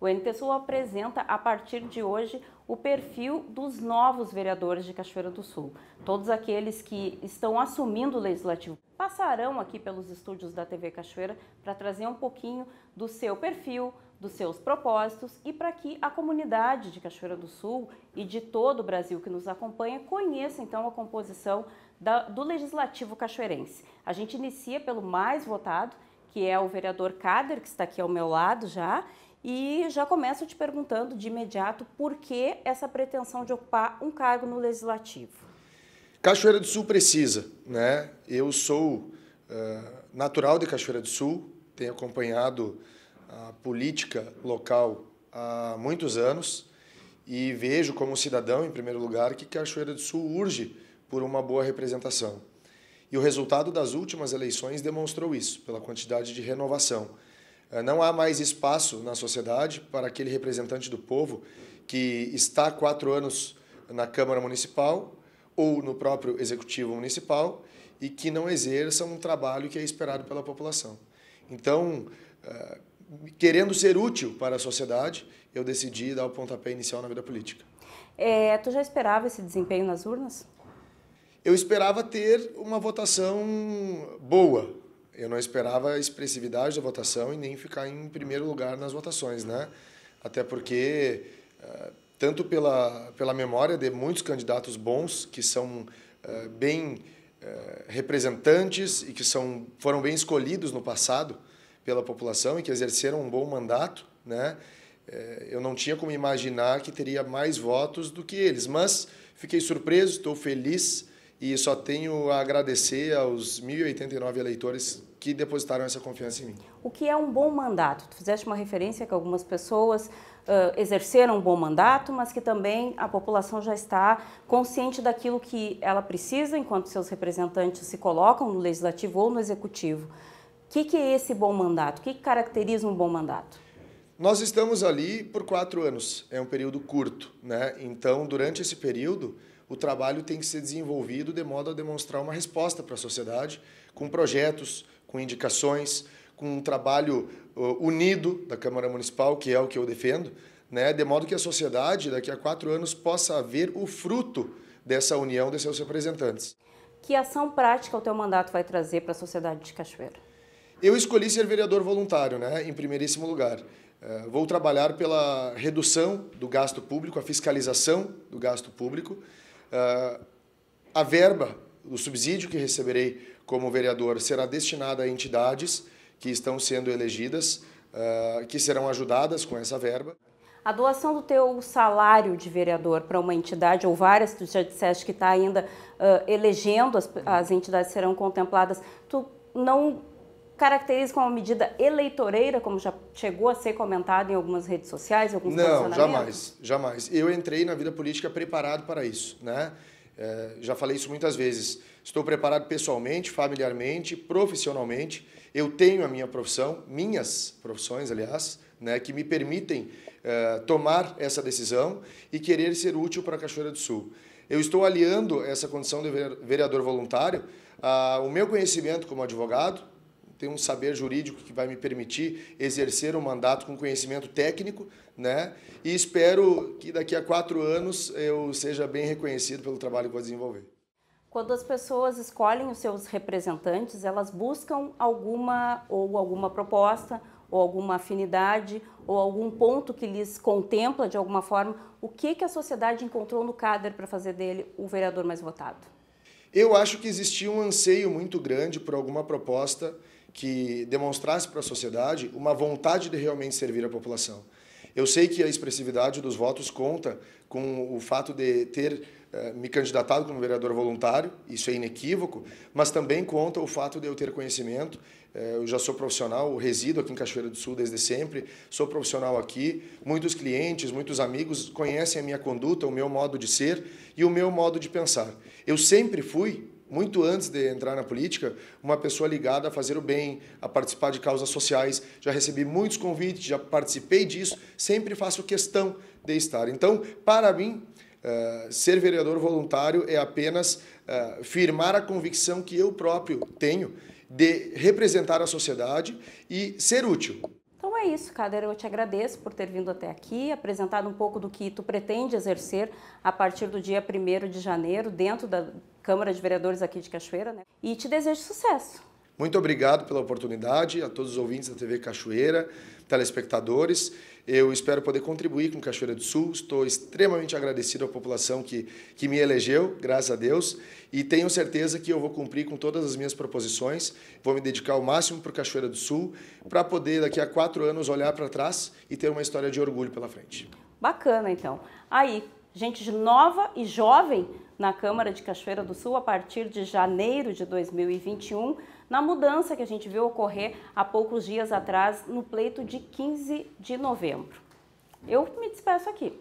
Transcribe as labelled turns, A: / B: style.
A: O NTSU apresenta a partir de hoje o perfil dos novos vereadores de Cachoeira do Sul. Todos aqueles que estão assumindo o legislativo passarão aqui pelos estúdios da TV Cachoeira para trazer um pouquinho do seu perfil, dos seus propósitos e para que a comunidade de Cachoeira do Sul e de todo o Brasil que nos acompanha conheça então a composição da, do Legislativo Cachoeirense. A gente inicia pelo mais votado, que é o vereador Kader, que está aqui ao meu lado já, e já começo te perguntando de imediato por que essa pretensão de ocupar um cargo no legislativo.
B: Cachoeira do Sul precisa, né? Eu sou uh, natural de Cachoeira do Sul, tenho acompanhado a política local há muitos anos e vejo como cidadão, em primeiro lugar, que Cachoeira do Sul urge por uma boa representação. E o resultado das últimas eleições demonstrou isso, pela quantidade de renovação. Eh, não há mais espaço na sociedade para aquele representante do povo que está há quatro anos na Câmara Municipal ou no próprio Executivo Municipal e que não exerça um trabalho que é esperado pela população. Então, eh, querendo ser útil para a sociedade, eu decidi dar o pontapé inicial na vida política.
A: É, tu já esperava esse desempenho nas urnas?
B: Eu esperava ter uma votação boa, eu não esperava a expressividade da votação e nem ficar em primeiro lugar nas votações, né? Até porque, eh, tanto pela, pela memória de muitos candidatos bons, que são eh, bem eh, representantes e que são, foram bem escolhidos no passado pela população e que exerceram um bom mandato, né? Eu não tinha como imaginar que teria mais votos do que eles, mas fiquei surpreso, estou feliz e só tenho a agradecer aos 1.089 eleitores que depositaram essa confiança em mim.
A: O que é um bom mandato? Tu fizeste uma referência que algumas pessoas uh, exerceram um bom mandato, mas que também a população já está consciente daquilo que ela precisa enquanto seus representantes se colocam no legislativo ou no executivo. O que, que é esse bom mandato? O que, que caracteriza um bom mandato?
B: Nós estamos ali por quatro anos, é um período curto, né? Então, durante esse período, o trabalho tem que ser desenvolvido de modo a demonstrar uma resposta para a sociedade, com projetos, com indicações, com um trabalho unido da Câmara Municipal, que é o que eu defendo, né? de modo que a sociedade, daqui a quatro anos, possa ver o fruto dessa união de seus representantes.
A: Que ação prática o teu mandato vai trazer para a sociedade de Cachoeira?
B: Eu escolhi ser vereador voluntário, né, em primeiríssimo lugar. É, vou trabalhar pela redução do gasto público, a fiscalização do gasto público, ah, a verba, o subsídio que receberei como vereador será destinada a entidades que estão sendo elegidas, ah, que serão ajudadas com essa verba.
A: A doação do teu salário de vereador para uma entidade ou várias, tu já disseste que está ainda uh, elegendo, as, as entidades serão contempladas, tu não caracteriza como uma medida eleitoreira, como já chegou a ser comentado em algumas redes sociais, alguns Não, jamais,
B: jamais. Eu entrei na vida política preparado para isso, né? É, já falei isso muitas vezes. Estou preparado pessoalmente, familiarmente, profissionalmente. Eu tenho a minha profissão, minhas profissões, aliás, né, que me permitem é, tomar essa decisão e querer ser útil para a Cachoeira do Sul. Eu estou aliando essa condição de vereador voluntário ao meu conhecimento como advogado, tenho um saber jurídico que vai me permitir exercer o um mandato com conhecimento técnico, né? E espero que daqui a quatro anos eu seja bem reconhecido pelo trabalho que vou desenvolver.
A: Quando as pessoas escolhem os seus representantes, elas buscam alguma ou alguma proposta ou alguma afinidade ou algum ponto que lhes contempla de alguma forma o que que a sociedade encontrou no cader para fazer dele o vereador mais votado.
B: Eu acho que existia um anseio muito grande por alguma proposta que demonstrasse para a sociedade uma vontade de realmente servir a população. Eu sei que a expressividade dos votos conta com o fato de ter eh, me candidatado como vereador voluntário, isso é inequívoco, mas também conta o fato de eu ter conhecimento. Eh, eu já sou profissional, resido aqui em Cachoeira do Sul desde sempre, sou profissional aqui. Muitos clientes, muitos amigos conhecem a minha conduta, o meu modo de ser e o meu modo de pensar. Eu sempre fui muito antes de entrar na política, uma pessoa ligada a fazer o bem, a participar de causas sociais. Já recebi muitos convites, já participei disso, sempre faço questão de estar. Então, para mim, eh, ser vereador voluntário é apenas uh, firmar a convicção que eu próprio tenho de representar a sociedade e ser útil.
A: Então é isso, Cader. Eu te agradeço por ter vindo até aqui, apresentado um pouco do que tu pretende exercer a partir do dia 1 de janeiro dentro da Câmara de Vereadores aqui de Cachoeira, né? E te desejo sucesso.
B: Muito obrigado pela oportunidade, a todos os ouvintes da TV Cachoeira, telespectadores. Eu espero poder contribuir com Cachoeira do Sul. Estou extremamente agradecido à população que, que me elegeu, graças a Deus, e tenho certeza que eu vou cumprir com todas as minhas proposições. Vou me dedicar ao máximo para Cachoeira do Sul, para poder, daqui a quatro anos, olhar para trás e ter uma história de orgulho pela frente.
A: Bacana, então. Aí, gente nova e jovem na Câmara de Cachoeira do Sul a partir de janeiro de 2021, na mudança que a gente viu ocorrer há poucos dias atrás no pleito de 15 de novembro. Eu me despeço aqui.